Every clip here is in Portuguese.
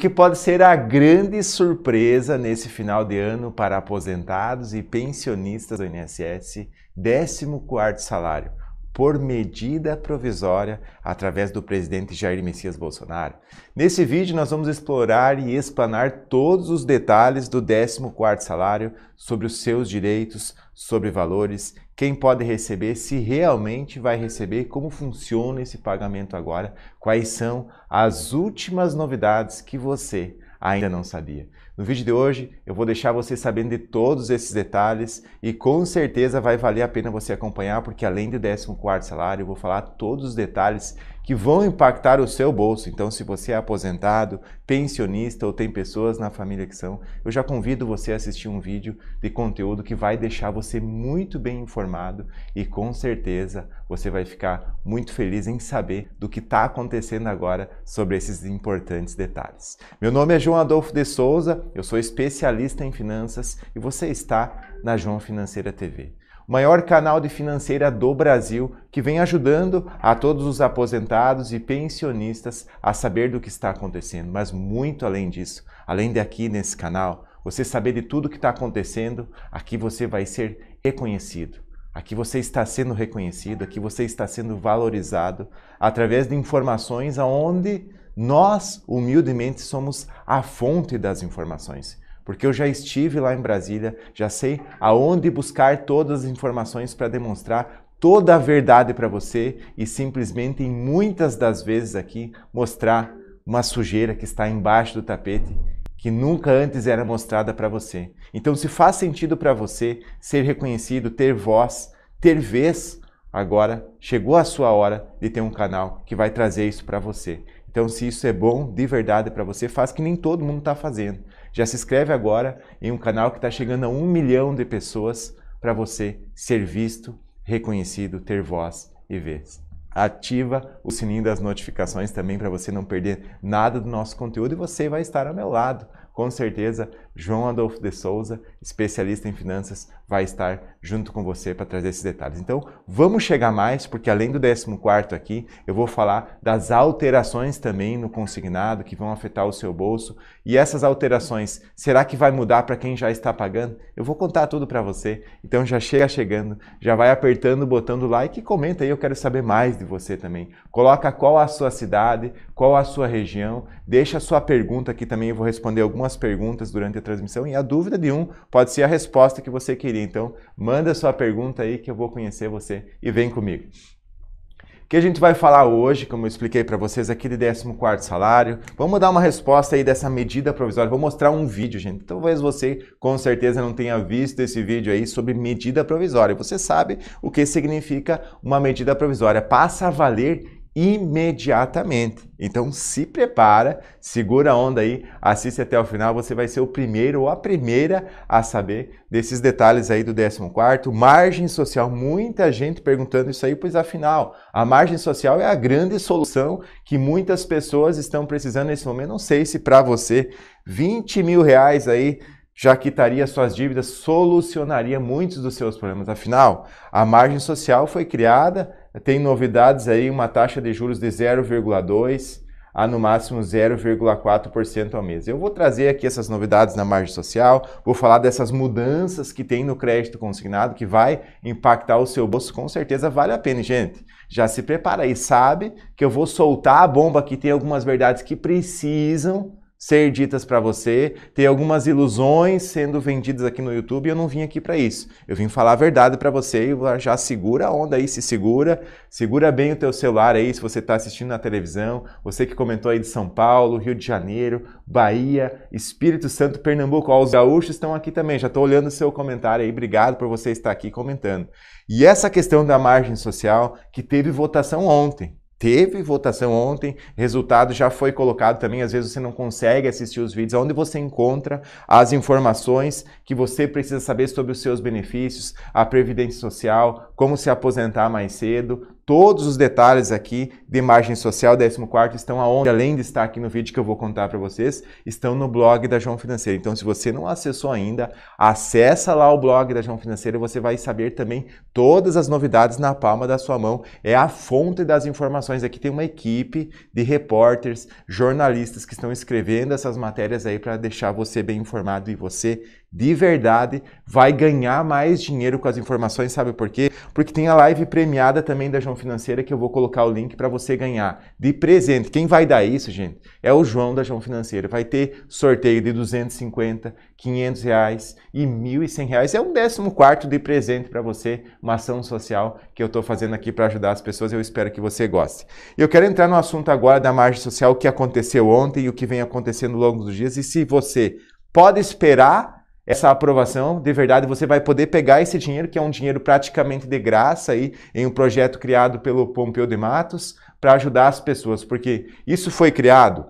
que pode ser a grande surpresa nesse final de ano para aposentados e pensionistas do INSS, 14º salário, por medida provisória através do presidente Jair Messias Bolsonaro. Nesse vídeo nós vamos explorar e explanar todos os detalhes do 14º salário sobre os seus direitos, sobre valores quem pode receber, se realmente vai receber, como funciona esse pagamento agora, quais são as últimas novidades que você ainda não sabia. No vídeo de hoje eu vou deixar você sabendo de todos esses detalhes e com certeza vai valer a pena você acompanhar, porque além do 14 salário eu vou falar todos os detalhes que vão impactar o seu bolso. Então, se você é aposentado, pensionista ou tem pessoas na família que são, eu já convido você a assistir um vídeo de conteúdo que vai deixar você muito bem informado e com certeza você vai ficar muito feliz em saber do que está acontecendo agora sobre esses importantes detalhes. Meu nome é João Adolfo de Souza, eu sou especialista em finanças e você está na João Financeira TV maior canal de financeira do Brasil, que vem ajudando a todos os aposentados e pensionistas a saber do que está acontecendo. Mas muito além disso, além de aqui nesse canal, você saber de tudo o que está acontecendo, aqui você vai ser reconhecido. Aqui você está sendo reconhecido, aqui você está sendo valorizado através de informações aonde nós humildemente somos a fonte das informações porque eu já estive lá em Brasília, já sei aonde buscar todas as informações para demonstrar toda a verdade para você e simplesmente, em muitas das vezes aqui, mostrar uma sujeira que está embaixo do tapete que nunca antes era mostrada para você. Então, se faz sentido para você ser reconhecido, ter voz, ter vez, agora chegou a sua hora de ter um canal que vai trazer isso para você. Então, se isso é bom de verdade para você, faz que nem todo mundo está fazendo. Já se inscreve agora em um canal que está chegando a um milhão de pessoas para você ser visto, reconhecido, ter voz e vez. Ativa o sininho das notificações também para você não perder nada do nosso conteúdo e você vai estar ao meu lado com certeza João Adolfo de Souza, especialista em finanças, vai estar junto com você para trazer esses detalhes. Então, vamos chegar mais, porque além do 14 aqui, eu vou falar das alterações também no consignado que vão afetar o seu bolso. E essas alterações, será que vai mudar para quem já está pagando? Eu vou contar tudo para você. Então, já chega chegando, já vai apertando o botão do like e comenta aí, eu quero saber mais de você também. Coloca qual a sua cidade, qual a sua região, deixa a sua pergunta aqui também, eu vou responder algumas algumas perguntas durante a transmissão e a dúvida de um pode ser a resposta que você queria. Então, manda sua pergunta aí que eu vou conhecer você e vem comigo. O que a gente vai falar hoje, como eu expliquei para vocês aqui de 14º salário, vamos dar uma resposta aí dessa medida provisória. Vou mostrar um vídeo, gente. Talvez você com certeza não tenha visto esse vídeo aí sobre medida provisória. Você sabe o que significa uma medida provisória. Passa a valer imediatamente. Então se prepara, segura a onda aí, assiste até o final, você vai ser o primeiro ou a primeira a saber desses detalhes aí do 14º, margem social, muita gente perguntando isso aí, pois afinal, a margem social é a grande solução que muitas pessoas estão precisando nesse momento, não sei se para você 20 mil reais aí já quitaria suas dívidas, solucionaria muitos dos seus problemas. Afinal, a margem social foi criada tem novidades aí, uma taxa de juros de 0,2% a no máximo 0,4% ao mês. Eu vou trazer aqui essas novidades na margem social, vou falar dessas mudanças que tem no crédito consignado que vai impactar o seu bolso, com certeza vale a pena, gente. Já se prepara e sabe que eu vou soltar a bomba que tem algumas verdades que precisam ser ditas para você, ter algumas ilusões sendo vendidas aqui no YouTube. Eu não vim aqui para isso. Eu vim falar a verdade para você e já segura a onda aí, se segura, segura bem o teu celular aí se você está assistindo na televisão. Você que comentou aí de São Paulo, Rio de Janeiro, Bahia, Espírito Santo, Pernambuco, ó, os gaúchos estão aqui também. Já estou olhando o seu comentário aí. Obrigado por você estar aqui comentando. E essa questão da margem social que teve votação ontem. Teve votação ontem, resultado já foi colocado também. Às vezes você não consegue assistir os vídeos, onde você encontra as informações que você precisa saber sobre os seus benefícios, a previdência social, como se aposentar mais cedo, Todos os detalhes aqui de margem social 14 estão aonde, além de estar aqui no vídeo que eu vou contar para vocês, estão no blog da João Financeira. Então, se você não acessou ainda, acessa lá o blog da João Financeira, você vai saber também todas as novidades na palma da sua mão. É a fonte das informações. Aqui tem uma equipe de repórteres, jornalistas que estão escrevendo essas matérias aí para deixar você bem informado e você de verdade vai ganhar mais dinheiro com as informações, sabe por quê? Porque tem a live premiada também da João Financeira que eu vou colocar o link para você ganhar de presente. Quem vai dar isso, gente? É o João da João Financeira. Vai ter sorteio de 250, 500 reais e 1.100 reais. É um décimo quarto de presente para você, uma ação social que eu estou fazendo aqui para ajudar as pessoas. Eu espero que você goste. Eu quero entrar no assunto agora da margem social, o que aconteceu ontem e o que vem acontecendo ao longo dos dias e se você pode esperar essa aprovação, de verdade, você vai poder pegar esse dinheiro, que é um dinheiro praticamente de graça, aí, em um projeto criado pelo Pompeu de Matos, para ajudar as pessoas, porque isso foi criado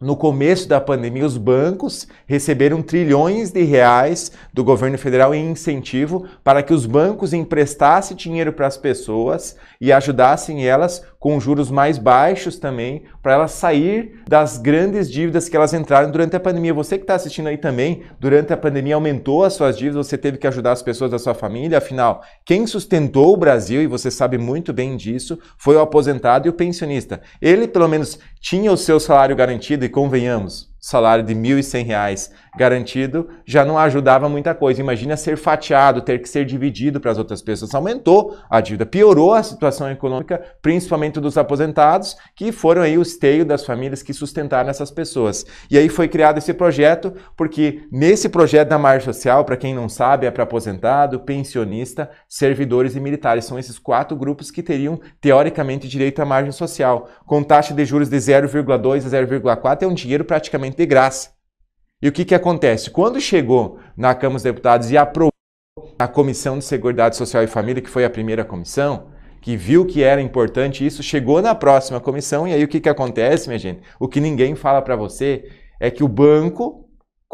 no começo da pandemia, os bancos receberam trilhões de reais do governo federal em incentivo para que os bancos emprestassem dinheiro para as pessoas e ajudassem elas com juros mais baixos também, para elas sair das grandes dívidas que elas entraram durante a pandemia. Você que está assistindo aí também, durante a pandemia aumentou as suas dívidas, você teve que ajudar as pessoas da sua família, afinal, quem sustentou o Brasil, e você sabe muito bem disso, foi o aposentado e o pensionista. Ele, pelo menos, tinha o seu salário garantido e convenhamos, salário de R$ 1.100 garantido já não ajudava muita coisa. Imagina ser fatiado, ter que ser dividido para as outras pessoas. Aumentou a dívida, piorou a situação econômica, principalmente dos aposentados, que foram aí o esteio das famílias que sustentaram essas pessoas. E aí foi criado esse projeto, porque nesse projeto da margem social, para quem não sabe, é para aposentado, pensionista, servidores e militares. São esses quatro grupos que teriam, teoricamente, direito à margem social, com taxa de juros de 0,2 a 0,4, é um dinheiro praticamente totalmente de graça. E o que, que acontece? Quando chegou na Câmara dos Deputados e aprovou a Comissão de Seguridade Social e Família, que foi a primeira comissão, que viu que era importante isso, chegou na próxima comissão e aí o que, que acontece, minha gente? O que ninguém fala para você é que o banco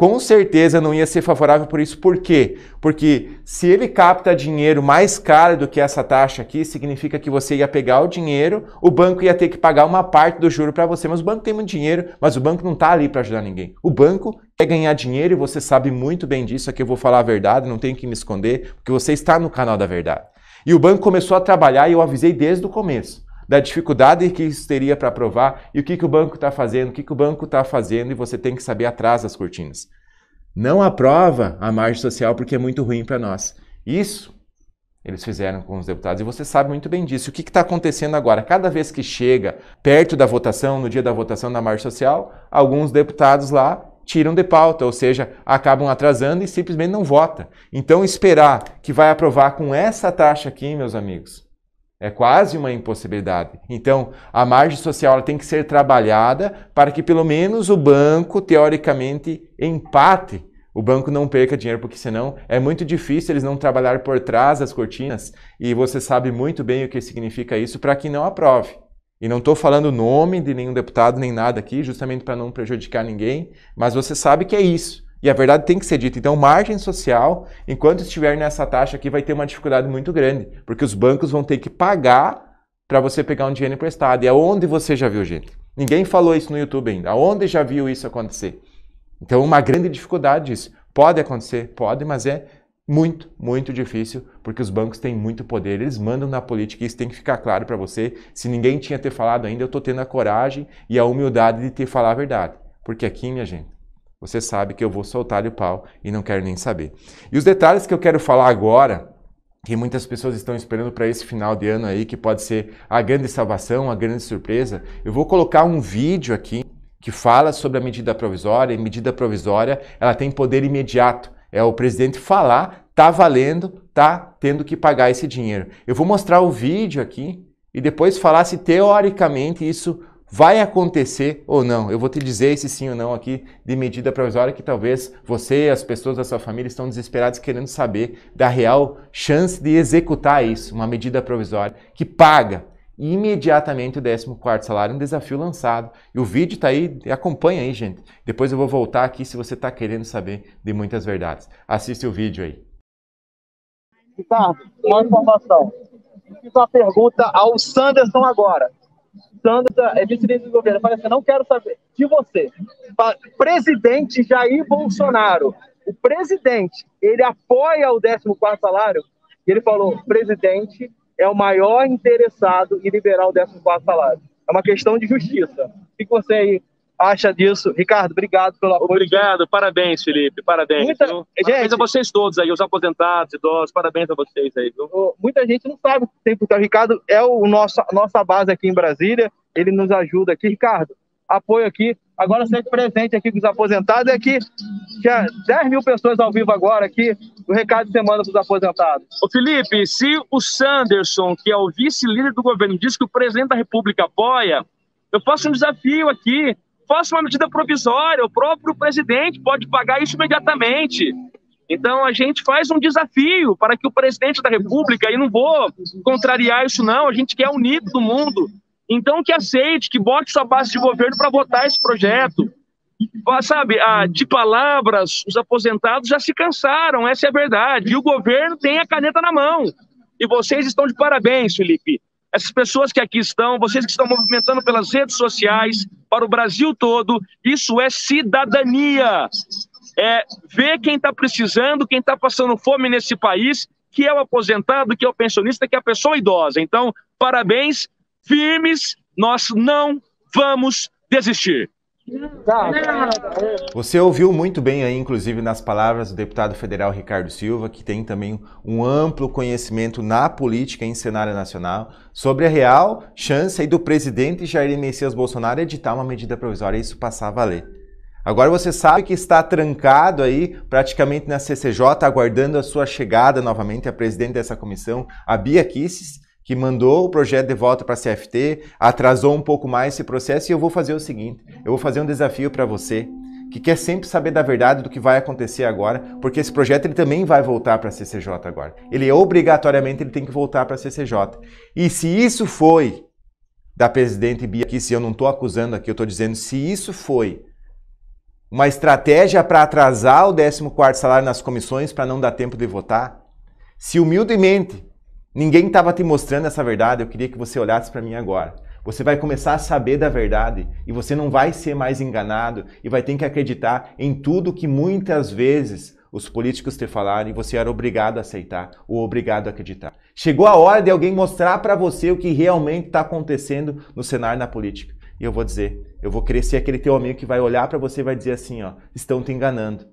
com certeza não ia ser favorável por isso. Por quê? Porque se ele capta dinheiro mais caro do que essa taxa aqui, significa que você ia pegar o dinheiro, o banco ia ter que pagar uma parte do juro para você. Mas o banco tem muito dinheiro, mas o banco não está ali para ajudar ninguém. O banco quer ganhar dinheiro e você sabe muito bem disso. Aqui eu vou falar a verdade, não tenho que me esconder, porque você está no canal da verdade. E o banco começou a trabalhar e eu avisei desde o começo da dificuldade que isso teria para aprovar e o que, que o banco está fazendo, o que, que o banco está fazendo e você tem que saber atrás das cortinas. Não aprova a margem social porque é muito ruim para nós. Isso eles fizeram com os deputados e você sabe muito bem disso. O que está acontecendo agora? Cada vez que chega perto da votação, no dia da votação da margem social, alguns deputados lá tiram de pauta, ou seja, acabam atrasando e simplesmente não vota. Então esperar que vai aprovar com essa taxa aqui, meus amigos, é quase uma impossibilidade. Então, a margem social tem que ser trabalhada para que pelo menos o banco, teoricamente, empate. O banco não perca dinheiro, porque senão é muito difícil eles não trabalhar por trás das cortinas. E você sabe muito bem o que significa isso para quem não aprove. E não estou falando o nome de nenhum deputado nem nada aqui, justamente para não prejudicar ninguém, mas você sabe que é isso. E a verdade tem que ser dita. Então, margem social, enquanto estiver nessa taxa aqui, vai ter uma dificuldade muito grande, porque os bancos vão ter que pagar para você pegar um dinheiro emprestado. E aonde você já viu, gente? Ninguém falou isso no YouTube ainda. Aonde já viu isso acontecer? Então, uma grande dificuldade disso. Pode acontecer? Pode, mas é muito, muito difícil, porque os bancos têm muito poder, eles mandam na política e isso tem que ficar claro para você. Se ninguém tinha ter falado ainda, eu estou tendo a coragem e a humildade de ter falar a verdade. Porque aqui, minha gente, você sabe que eu vou soltar o pau e não quero nem saber. E os detalhes que eu quero falar agora, que muitas pessoas estão esperando para esse final de ano aí, que pode ser a grande salvação, a grande surpresa, eu vou colocar um vídeo aqui que fala sobre a medida provisória, e medida provisória, ela tem poder imediato. É o presidente falar, tá valendo, tá tendo que pagar esse dinheiro. Eu vou mostrar o vídeo aqui e depois falar se teoricamente isso vai acontecer ou não. Eu vou te dizer esse sim ou não aqui de medida provisória que talvez você e as pessoas da sua família estão desesperados querendo saber da real chance de executar isso, uma medida provisória que paga imediatamente o 14 salário, um desafio lançado. E o vídeo está aí, acompanha aí, gente. Depois eu vou voltar aqui se você está querendo saber de muitas verdades. Assiste o vídeo aí. Ricardo, tá, uma informação. Fiz uma pergunta ao Sanderson agora. Sandra é vice-líder do governo. Parece assim, que não quero saber de você. Presidente Jair Bolsonaro. O presidente, ele apoia o 14º salário? E ele falou, presidente é o maior interessado em liberar o 14º salário. É uma questão de justiça. O que você aí acha disso. Ricardo, obrigado pelo apoio. Obrigado, parabéns, Felipe, parabéns. Muita... Parabéns gente... a vocês todos aí, os aposentados, idosos, parabéns a vocês aí. Viu? Muita gente não sabe o que tem, porque o Ricardo é o nosso, nossa base aqui em Brasília, ele nos ajuda aqui. Ricardo, apoio aqui. Agora sempre é presente aqui com os aposentados. É que já 10 mil pessoas ao vivo agora aqui. O recado de semana para os aposentados. Ô Felipe, se o Sanderson, que é o vice-líder do governo, diz que o presidente da República apoia, eu faço um desafio aqui faça uma medida provisória, o próprio presidente pode pagar isso imediatamente. Então a gente faz um desafio para que o presidente da República, e não vou contrariar isso não, a gente quer unir todo mundo. Então que aceite, que bote sua base de governo para votar esse projeto. Sabe, de palavras, os aposentados já se cansaram, essa é a verdade. E o governo tem a caneta na mão. E vocês estão de parabéns, Felipe essas pessoas que aqui estão, vocês que estão movimentando pelas redes sociais, para o Brasil todo, isso é cidadania. É ver quem está precisando, quem está passando fome nesse país, que é o aposentado, que é o pensionista, que é a pessoa idosa. Então, parabéns, firmes, nós não vamos desistir. Você ouviu muito bem aí, inclusive, nas palavras do deputado federal Ricardo Silva, que tem também um amplo conhecimento na política em cenário nacional sobre a real chance aí do presidente Jair Messias Bolsonaro editar uma medida provisória e isso passar a valer. Agora você sabe que está trancado aí, praticamente na CCJ, aguardando a sua chegada novamente, a presidente dessa comissão, a Bia Kisses, que mandou o projeto de volta para a CFT, atrasou um pouco mais esse processo e eu vou fazer o seguinte, eu vou fazer um desafio para você que quer sempre saber da verdade do que vai acontecer agora, porque esse projeto ele também vai voltar para a CCJ agora. Ele é obrigatoriamente ele tem que voltar para a CCJ. E se isso foi da presidente Bia aqui, se eu não estou acusando aqui, eu estou dizendo se isso foi uma estratégia para atrasar o 14º salário nas comissões para não dar tempo de votar, se humildemente Ninguém estava te mostrando essa verdade, eu queria que você olhasse para mim agora. Você vai começar a saber da verdade e você não vai ser mais enganado e vai ter que acreditar em tudo que muitas vezes os políticos te falaram e você era obrigado a aceitar ou obrigado a acreditar. Chegou a hora de alguém mostrar para você o que realmente está acontecendo no cenário na política. E eu vou dizer, eu vou crescer aquele teu amigo que vai olhar para você e vai dizer assim, ó, estão te enganando.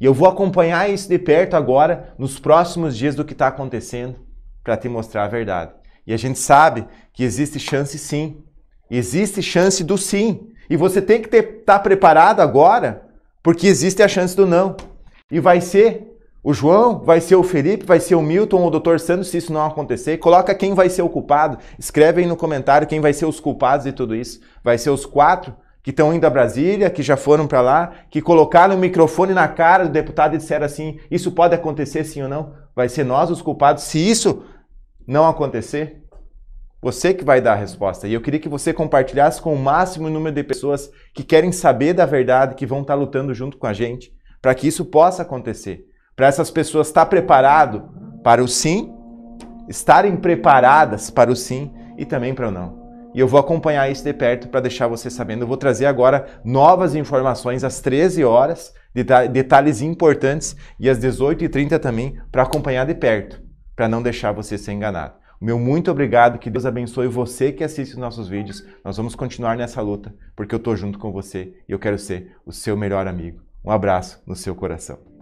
E eu vou acompanhar isso de perto agora, nos próximos dias do que está acontecendo para te mostrar a verdade. E a gente sabe que existe chance sim. Existe chance do sim. E você tem que estar tá preparado agora, porque existe a chance do não. E vai ser o João, vai ser o Felipe, vai ser o Milton ou o Dr. Sandro, se isso não acontecer. Coloca quem vai ser o culpado. Escreve aí no comentário quem vai ser os culpados de tudo isso. Vai ser os quatro que estão indo a Brasília, que já foram para lá, que colocaram o microfone na cara do deputado e disseram assim: isso pode acontecer sim ou não? Vai ser nós os culpados se isso não acontecer? Você que vai dar a resposta. E eu queria que você compartilhasse com o máximo número de pessoas que querem saber da verdade, que vão estar lutando junto com a gente, para que isso possa acontecer. Para essas pessoas estar preparado para o sim, estarem preparadas para o sim e também para o não e eu vou acompanhar isso de perto para deixar você sabendo. Eu vou trazer agora novas informações às 13 horas, detalhes importantes, e às 18h30 também para acompanhar de perto, para não deixar você ser enganado. Meu muito obrigado, que Deus abençoe você que assiste os nossos vídeos. Nós vamos continuar nessa luta, porque eu estou junto com você e eu quero ser o seu melhor amigo. Um abraço no seu coração.